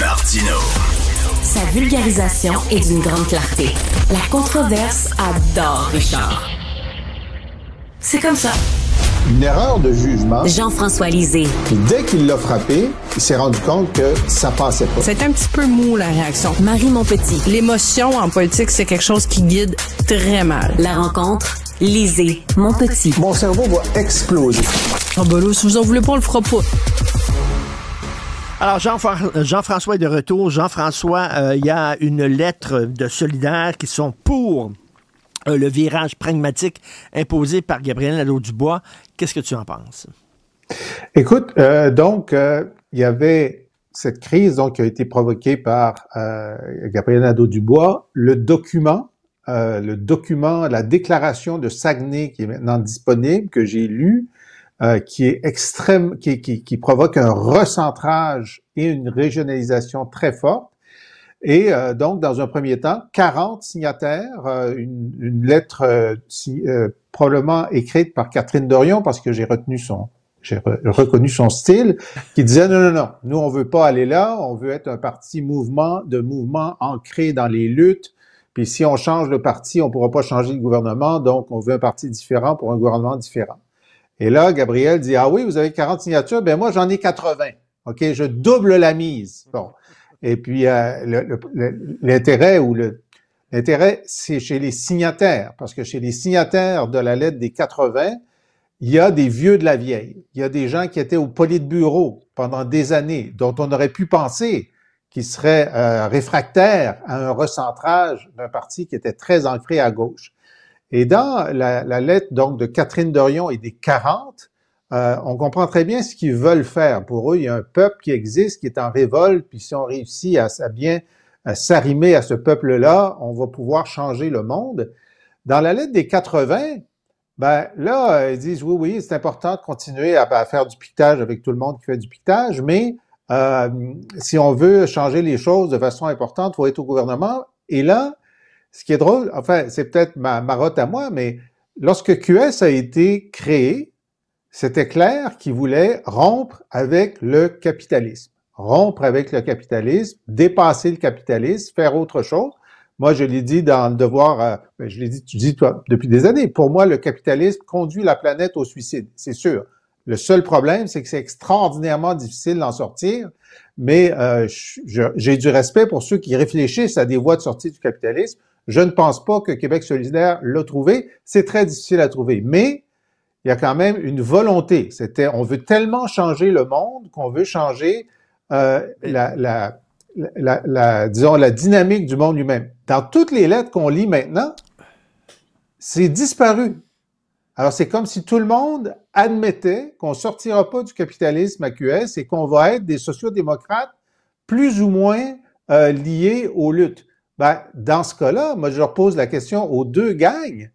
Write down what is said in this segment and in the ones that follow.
Martino. Sa vulgarisation est d'une grande clarté. La controverse adore Richard. C'est comme ça. Une erreur de jugement. Jean-François Lisée. dès qu'il l'a frappé, il s'est rendu compte que ça passait pas. C'est un petit peu mou, la réaction. Marie Montpetit. L'émotion en politique, c'est quelque chose qui guide très mal. La rencontre, Lisée, petit. Mon cerveau va exploser. Oh ben vous en voulez pas, le fera pas. Alors, euh, Jean-François est de retour. Jean-François, euh, il y a une lettre de solidaires qui sont pour euh, le virage pragmatique imposé par Gabriel Nadeau-Dubois. Qu'est-ce que tu en penses? Écoute, donc, il y avait cette crise donc, qui a été provoquée par Gabriel Nadeau-Dubois. Le document, le document, la déclaration de Saguenay qui est maintenant disponible, que j'ai lu, euh, qui est extrême, qui, qui, qui, provoque un recentrage et une régionalisation très forte. Et euh, donc, dans un premier temps, 40 signataires, euh, une, une, lettre si, probablement écrite par Catherine Dorion, parce que j'ai retenu son, j'ai reconnu son style, qui disait non, non, non, nous on veut pas aller là, on veut être un parti mouvement de mouvement ancré dans les luttes. Puis si on change le parti, on pourra pas changer le gouvernement, donc on veut un parti différent pour un gouvernement différent. Et là, Gabriel dit, ah oui, vous avez 40 signatures, ben moi j'en ai 80. OK, je double la mise. Bon. Et puis, euh, l'intérêt ou le, l'intérêt, c'est chez les signataires, parce que chez les signataires de la lettre des 80, il y a des vieux de la vieille. Il y a des gens qui étaient au bureau pendant des années, dont on aurait pu penser qu'ils seraient euh, réfractaires à un recentrage d'un parti qui était très ancré à gauche. Et dans la, lettre donc de Catherine Dorion et des 40, euh, on comprend très bien ce qu'ils veulent faire. Pour eux, il y a un peuple qui existe, qui est en révolte, puis si on réussit à, bien s'arrimer à ce peuple-là, on va pouvoir changer le monde. Dans la lettre des 80, ben là, euh, ils disent oui, oui, c'est important de continuer à, faire du piquetage avec tout le monde qui fait du piquetage, mais euh, si on veut changer les choses de façon importante, il faut être au gouvernement. Et là, ce qui est drôle, enfin, c'est peut-être ma marotte à moi, mais lorsque QS a été créé, c'était clair qu'il voulait rompre avec le capitalisme. Rompre avec le capitalisme, dépasser le capitalisme, faire autre chose. Moi, je l'ai dit dans le devoir, euh, ben, je l'ai dit, tu dis toi, depuis des années, pour moi, le capitalisme conduit la planète au suicide, c'est sûr. Le seul problème, c'est que c'est extraordinairement difficile d'en sortir, mais euh, j'ai du respect pour ceux qui réfléchissent à des voies de sortie du capitalisme. Je ne pense pas que Québec solidaire l'a trouvé. C'est très difficile à trouver. Mais il y a quand même une volonté. C'était, on veut tellement changer le monde qu'on veut changer euh, la, la, la, disons, la dynamique du monde lui-même. Dans toutes les lettres qu'on lit maintenant, c'est disparu. Alors, c'est comme si tout le monde admettait qu'on ne sortira pas du capitalisme à et qu'on va être des sociodémocrates plus ou moins euh, liés aux luttes. Ben, dans ce cas-là, moi, je leur pose la question aux deux gangs.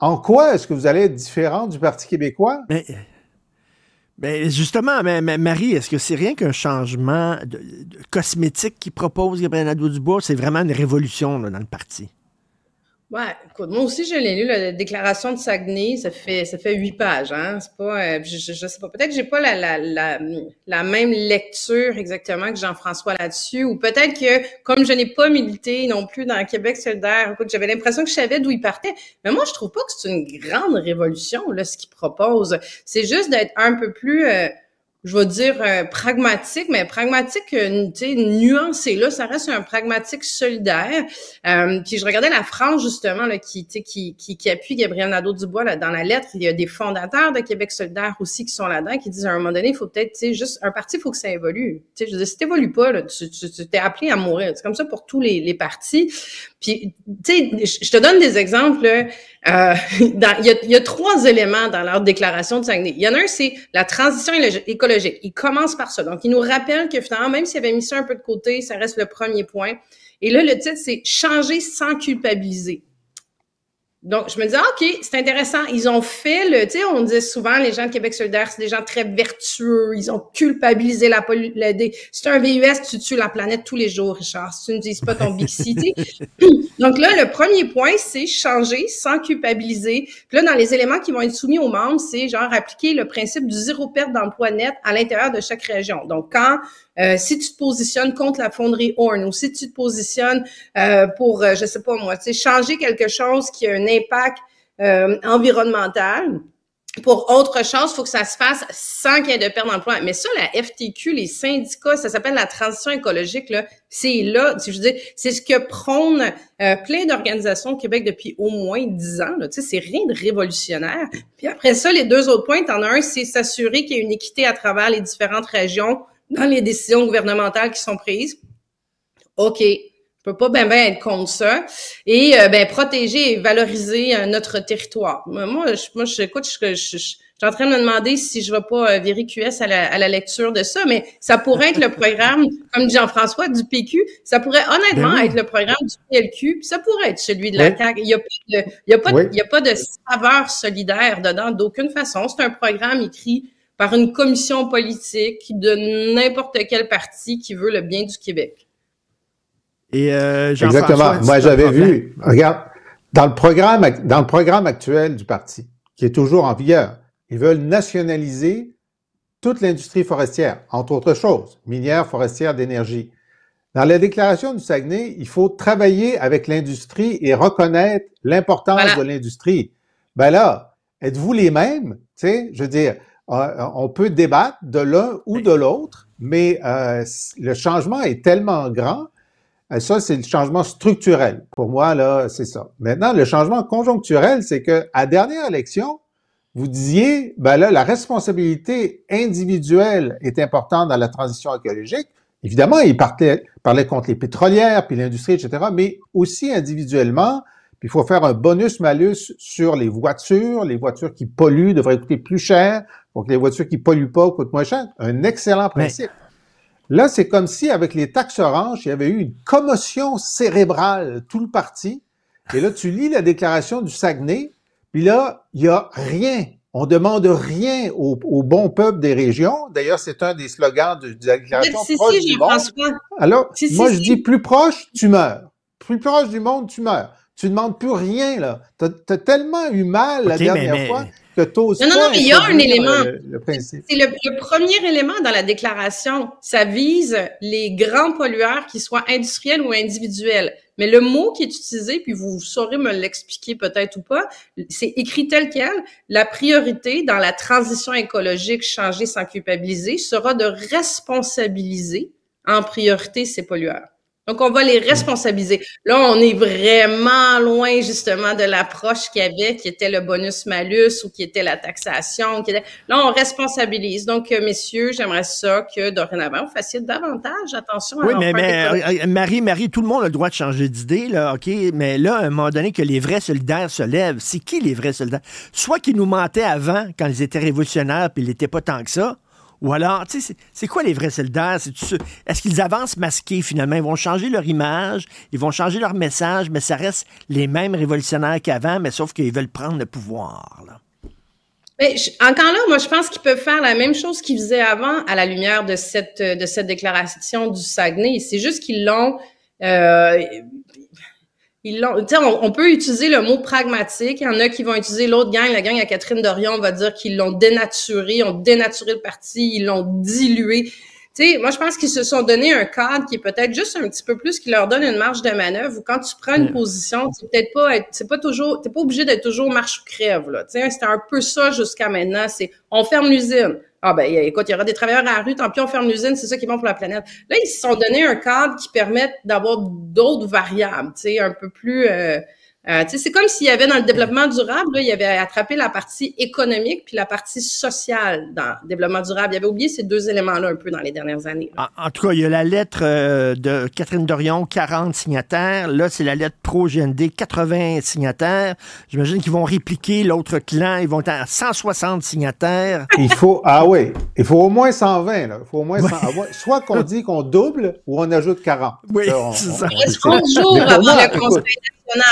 En quoi est-ce que vous allez être différent du Parti québécois? Mais, justement, mais, Marie, est-ce que c'est rien qu'un changement cosmétique qui propose Gabriel Nadeau-Dubois? C'est vraiment une révolution dans le parti. Ouais, écoute, moi aussi, je l'ai lu, la déclaration de Saguenay, ça fait ça fait huit pages, hein. C'est pas, euh, je, sais pas, peut-être que j'ai pas la, la, la, la, même lecture exactement que Jean-François là-dessus, ou peut-être que, comme je n'ai pas milité non plus dans Québec solidaire, écoute, j'avais l'impression que je savais d'où il partait, mais moi, je trouve pas que c'est une grande révolution, là, ce qu'il propose. C'est juste d'être un peu plus... Euh, je vais dire euh, pragmatique, mais pragmatique, euh, tu sais, nuancé là, ça reste un pragmatique solidaire. Euh, puis je regardais la France justement là, qui, qui, qui, qui appuie Gabriel Nadeau-Dubois là, dans la lettre. Il y a des fondateurs de Québec solidaire aussi qui sont là-dedans, qui disent à un moment donné, il faut peut-être, tu sais, juste un parti, il faut que ça évolue. Tu sais, je veux dire, si t'évolues pas, là, tu, tu, tu t'es appelé à mourir. C'est comme ça pour tous les, les partis. Puis, tu sais, je te donne des exemples. Là, euh, il, y a, trois éléments dans leur déclaration de Saguenay. Il y en a un, c'est la transition écologique. Ils commencent par ça. Donc, ils nous rappellent que finalement, même s'ils avaient mis ça un peu de côté, ça reste le premier point. Et là, le titre, c'est Changer sans culpabiliser. Donc, je me dis, OK, c'est intéressant. Ils ont fait le, tu sais, on dit souvent, les gens de Québec solidaire, c'est des gens très vertueux. Ils ont culpabilisé la pollution. C'est un VUS, tu tues la planète tous les jours, Richard. Si tu ne dises pas ton big city. Donc là, le premier point, c'est changer sans culpabiliser. Puis là, dans les éléments qui vont être soumis aux membres, c'est genre appliquer le principe du zéro perte d'emploi net à l'intérieur de chaque région. Donc, quand euh, si tu te positionnes contre la fonderie Horn ou si tu te positionnes euh, pour, euh, je sais pas moi, tu sais, changer quelque chose qui a un impact environnemental, pour autre chose, il faut que ça se fasse sans qu'il y ait de perte d'emploi. Mais ça, la FTQ, les syndicats, ça s'appelle la transition écologique. Là. C'est là, je veux dire, c'est ce que prône euh, plein d'organisations au Québec depuis au moins dix ans. Là. Tu sais, c'est rien de révolutionnaire. Puis après ça, les deux autres points, en as un, c'est s'assurer qu'il y ait une équité à travers les différentes régions dans les décisions gouvernementales qui sont prises. OK, je peux pas ben, ben être contre ça et euh, ben protéger et valoriser euh, notre territoire. Moi, je, moi, je, écoute, je, suis en train de me demander si je ne vais pas euh, virer QS à la, lecture de ça, mais ça pourrait être le programme, comme Jean-François, du PQ. Ça pourrait honnêtement ben être le programme du PLQ, puis ça pourrait être celui de la Il n'y a pas de saveur solidaire dedans d'aucune façon. C'est un programme écrit par une commission politique de n'importe quel parti qui veut le bien du Québec. Et euh, Exactement. Moi, j'avais vu, regarde, dans le, programme, dans le programme actuel du parti, qui est toujours en vigueur, ils veulent nationaliser toute l'industrie forestière, entre autres choses, minière, forestière, d'énergie. Dans la déclaration du Saguenay, il faut travailler avec l'industrie et reconnaître l'importance de l'industrie. Ben là, êtes-vous les mêmes? Tu sais, je veux dire, euh, euh, on peut débattre de l'un ou de l'autre, mais le changement est tellement grand ça, c'est le changement structurel. Pour moi, là, c'est ça. Maintenant, le changement conjoncturel, c'est que à dernière élection, vous disiez, ben là, la responsabilité individuelle est importante dans la transition écologique. Évidemment, il parlait, parlait contre les pétrolières, puis l'industrie, etc., mais aussi individuellement, puis il faut faire un bonus-malus sur les voitures. Les voitures qui polluent devraient coûter plus cher, donc les voitures qui polluent pas coûtent moins cher. Un excellent principe. Là, c'est comme si, avec les taxes oranges, il y avait eu une commotion cérébrale, tout le parti. Et là, tu lis la déclaration du Saguenay, puis là, il n'y a rien. On demande rien au, bon peuple des régions. D'ailleurs, c'est un des slogans de, la déclaration si, proche du monde. Alors, moi, je dis plus proche, tu meurs. Plus proche du monde, tu meurs. Tu demandes plus rien, là. Tu as tellement eu mal la dernière fois non, non, mais il y a un élément. Euh, c'est le, le, premier élément dans la déclaration. Ça vise les grands pollueurs, qu'ils soient industriels ou individuels. Mais le mot qui est utilisé, puis vous saurez me l'expliquer peut-être ou pas, c'est écrit tel quel. La priorité dans la transition écologique changer sans culpabiliser sera de responsabiliser en priorité ces pollueurs. Donc, on va les responsabiliser. Là, on est vraiment loin, justement, de l'approche qu'il y avait, qui était le bonus-malus ou qui était la taxation. Là, on responsabilise. Donc, euh, messieurs, j'aimerais ça que dorénavant, vous fassiez davantage attention à Oui, mais, mais euh, euh, Marie, Marie, tout le monde a le droit de changer d'idée, là, OK? Mais là, à un moment donné, que les vrais solidaires se lèvent, c'est qui les vrais solidaires? Soit qu'ils nous mentaient avant, quand ils étaient révolutionnaires, puis ils n'étaient pas tant que ça, ou alors, tu sais, c'est quoi les vrais soldats? Est-ce qu'ils avancent masqués finalement? Ils vont changer leur image, ils vont changer leur message, mais ça reste les mêmes révolutionnaires qu'avant, mais sauf qu'ils veulent prendre le pouvoir. Là. Ben, encore là, moi, je pense qu'ils peuvent faire la même chose qu'ils faisaient avant à la lumière de cette, déclaration du Saguenay. C'est juste qu'ils l'ont... Euh, on, peut utiliser le mot pragmatique. Il y en a qui vont utiliser l'autre gang, la gang à Catherine Dorion, on va dire qu'ils l'ont dénaturé, ont dénaturé le parti, ils l'ont dilué. moi, je pense qu'ils se sont donné un cadre qui est peut-être juste un petit peu plus, qui leur donne une marge de manœuvre. Ou quand tu prends une mm. position, tu peut-être pas, pas toujours, obligé d'être toujours marche ou crève C'était un peu ça jusqu'à maintenant. C'est on ferme l'usine. Ah ben euh, écoute, il y aura des travailleurs à la rue, tant pis, on ferme l'usine, c'est ça qui est pour la planète. Là, ils se sont donné un cadre qui permet d'avoir d'autres variables, tu sais, un peu plus euh, euh, c'est comme s'il y avait dans le développement durable, il y avait attrapé la partie économique puis la partie sociale dans le développement durable. Il y avait oublié ces deux éléments-là un peu dans les dernières années. En, tout cas, il y a la lettre euh, de Catherine Dorion, 40 signataires. Là, c'est la lettre pro-GND, 80 signataires. J'imagine qu'ils vont répliquer l'autre clan. Ils vont être à 160 signataires. il faut, ah oui, il faut au moins 120. Là. Il faut au moins soit qu'on dit qu'on double ou on ajoute 40. Oui, c'est ça. avant le Conseil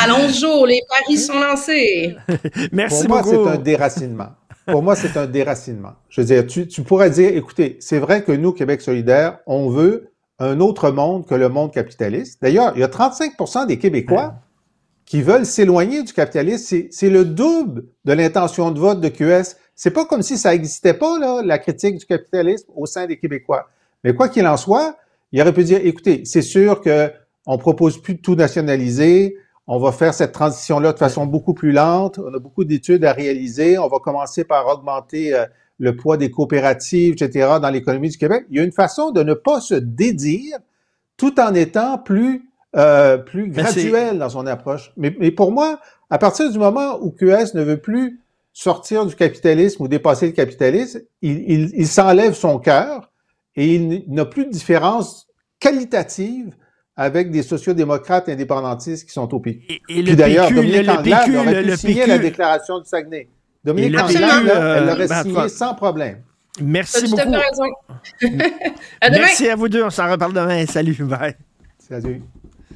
a en jours, les paris sont lancés. Merci Pour moi, c'est un déracinement. Pour moi, c'est un déracinement. Je veux dire, tu, tu pourrais dire, écoutez, c'est vrai que nous, Québec solidaire, on veut un autre monde que le monde capitaliste. D'ailleurs, il y a 35 des Québécois qui veulent s'éloigner du capitalisme. C'est le double de l'intention de vote de QS. C'est pas comme si ça n'existait pas, là, la critique du capitalisme au sein des Québécois. Mais quoi qu'il en soit, il aurait pu dire, écoutez, c'est sûr que on propose plus de tout nationaliser, on va faire cette transition-là de façon beaucoup plus lente. On a beaucoup d'études à réaliser. On va commencer par augmenter euh, le poids des coopératives, etc., dans l'économie du Québec. Il y a une façon de ne pas se dédire tout en étant plus, euh, plus graduel dans son approche. Mais, pour moi, à partir du moment où QS ne veut plus sortir du capitalisme ou dépasser le capitalisme, il, il s'enlève son cœur et il n'a plus de différence qualitative avec des sociodémocrates indépendantistes qui sont au pays. Et, Puis d'ailleurs, Dominique Anglade aurait pu le signer la déclaration du Saguenay. Dominique Anglade, elle euh, l'aurait ben, signé sans problème. Merci beaucoup. Merci à vous deux. On s'en reparle demain. Salut. Bye. Salut.